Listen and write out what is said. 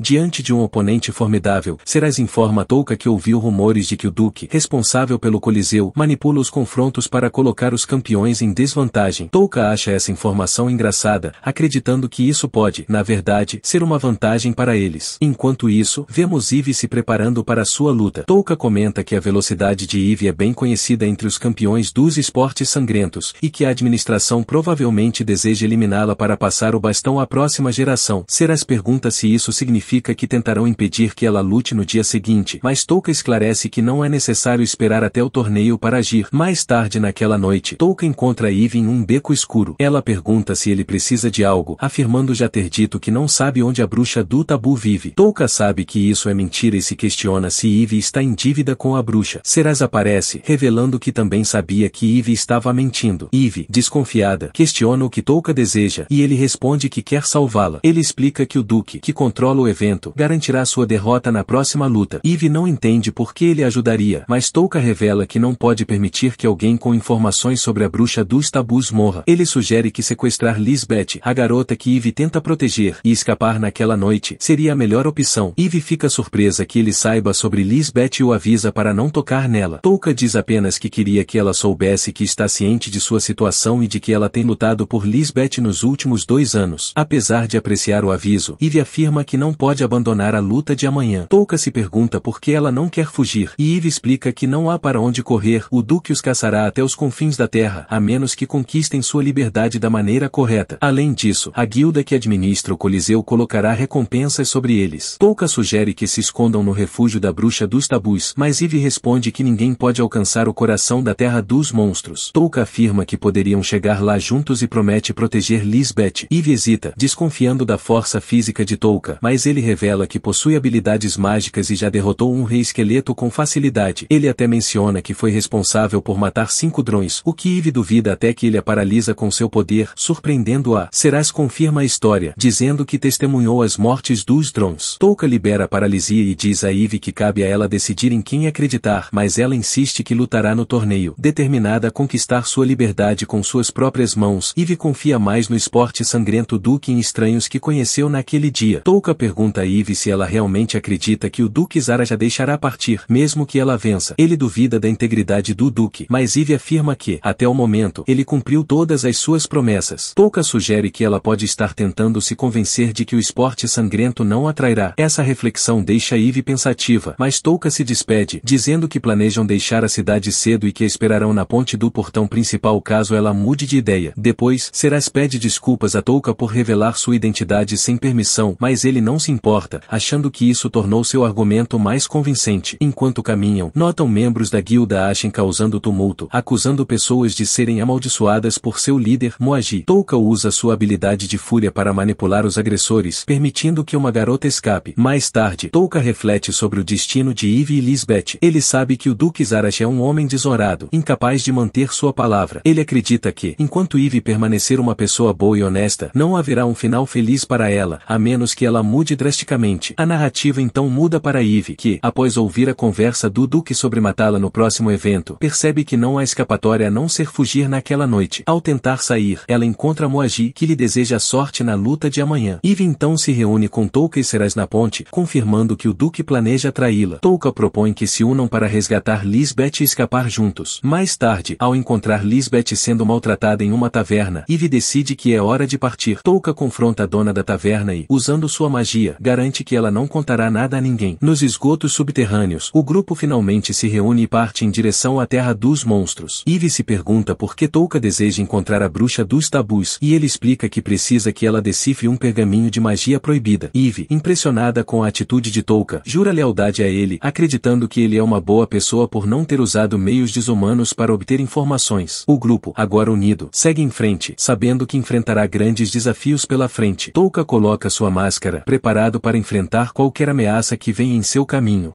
Diante de um oponente formidável, Seras informa Touca que ouviu rumores de que o Duque, responsável pelo Coliseu, manipula os confrontos para colocar os campeões em desvantagem. Touca acha essa informação engraçada, acreditando que isso pode, na verdade, ser uma vantagem para eles. Enquanto isso, vemos Eve se preparando para sua luta. Touca comenta que a velocidade de Eve é bem conhecida entre os campeões dos esportes sangrentos, e que a administração provavelmente deseja eliminá-la para passar o bastão à próxima geração. Seras pergunta se isso significa significa que tentarão impedir que ela lute no dia seguinte. Mas Touka esclarece que não é necessário esperar até o torneio para agir. Mais tarde naquela noite, Touka encontra Eve em um beco escuro. Ela pergunta se ele precisa de algo, afirmando já ter dito que não sabe onde a bruxa do tabu vive. Touka sabe que isso é mentira e se questiona se Eve está em dívida com a bruxa. Seras aparece, revelando que também sabia que Eve estava mentindo. Eve, desconfiada, questiona o que Touka deseja, e ele responde que quer salvá-la. Ele explica que o Duque, que controla o evento garantirá sua derrota na próxima luta. Eve não entende por que ele ajudaria, mas Touka revela que não pode permitir que alguém com informações sobre a bruxa dos tabus morra. Ele sugere que sequestrar Lisbeth, a garota que Eve tenta proteger, e escapar naquela noite, seria a melhor opção. Eve fica surpresa que ele saiba sobre Lisbeth e o avisa para não tocar nela. Touka diz apenas que queria que ela soubesse que está ciente de sua situação e de que ela tem lutado por Lisbeth nos últimos dois anos. Apesar de apreciar o aviso, Eve afirma que não pode abandonar a luta de amanhã. Touka se pergunta por que ela não quer fugir, e Eve explica que não há para onde correr, o Duque os caçará até os confins da Terra, a menos que conquistem sua liberdade da maneira correta. Além disso, a guilda que administra o Coliseu colocará recompensas sobre eles. Touka sugere que se escondam no refúgio da Bruxa dos Tabus, mas Eve responde que ninguém pode alcançar o coração da Terra dos Monstros. Touka afirma que poderiam chegar lá juntos e promete proteger Lisbeth. Eve hesita, desconfiando da força física de Touka, mas ele ele revela que possui habilidades mágicas e já derrotou um rei esqueleto com facilidade. Ele até menciona que foi responsável por matar cinco drones. o que Eve duvida até que ele a paralisa com seu poder, surpreendendo-a. Serás confirma a história, dizendo que testemunhou as mortes dos drones. Touka libera a paralisia e diz a Eve que cabe a ela decidir em quem acreditar, mas ela insiste que lutará no torneio, determinada a conquistar sua liberdade com suas próprias mãos. Eve confia mais no esporte sangrento do que em estranhos que conheceu naquele dia. Touka pergunta pergunta a Eve se ela realmente acredita que o Duque Zara já deixará partir, mesmo que ela vença. Ele duvida da integridade do Duque, mas Eve afirma que, até o momento, ele cumpriu todas as suas promessas. Pouca sugere que ela pode estar tentando se convencer de que o esporte sangrento não atrairá. Essa reflexão deixa Eve pensativa, mas Touka se despede, dizendo que planejam deixar a cidade cedo e que esperarão na ponte do portão principal caso ela mude de ideia. Depois, Serás pede desculpas a Touka por revelar sua identidade sem permissão, mas ele não se importa, achando que isso tornou seu argumento mais convincente. Enquanto caminham, notam membros da guilda Ashen causando tumulto, acusando pessoas de serem amaldiçoadas por seu líder Moagi. Touka usa sua habilidade de fúria para manipular os agressores, permitindo que uma garota escape. Mais tarde, Touka reflete sobre o destino de Eve e Lisbeth. Ele sabe que o Duque Zarash é um homem desorado, incapaz de manter sua palavra. Ele acredita que, enquanto Eve permanecer uma pessoa boa e honesta, não haverá um final feliz para ela, a menos que ela mude drasticamente. A narrativa então muda para Eve, que, após ouvir a conversa do Duque sobre matá-la no próximo evento, percebe que não há escapatória a não ser fugir naquela noite. Ao tentar sair, ela encontra Moagi, que lhe deseja sorte na luta de amanhã. Eve então se reúne com Touka e Serás na ponte, confirmando que o Duque planeja traí-la. Touka propõe que se unam para resgatar Lisbeth e escapar juntos. Mais tarde, ao encontrar Lisbeth sendo maltratada em uma taverna, Eve decide que é hora de partir. Touka confronta a dona da taverna e, usando sua magia, garante que ela não contará nada a ninguém. Nos esgotos subterrâneos, o grupo finalmente se reúne e parte em direção à Terra dos Monstros. Ivy se pergunta por que Touka deseja encontrar a bruxa dos tabus, e ele explica que precisa que ela decifre um pergaminho de magia proibida. Ivy, impressionada com a atitude de Touka, jura lealdade a ele, acreditando que ele é uma boa pessoa por não ter usado meios desumanos para obter informações. O grupo, agora unido, segue em frente, sabendo que enfrentará grandes desafios pela frente. Touka coloca sua máscara, prepara preparado para enfrentar qualquer ameaça que venha em seu caminho,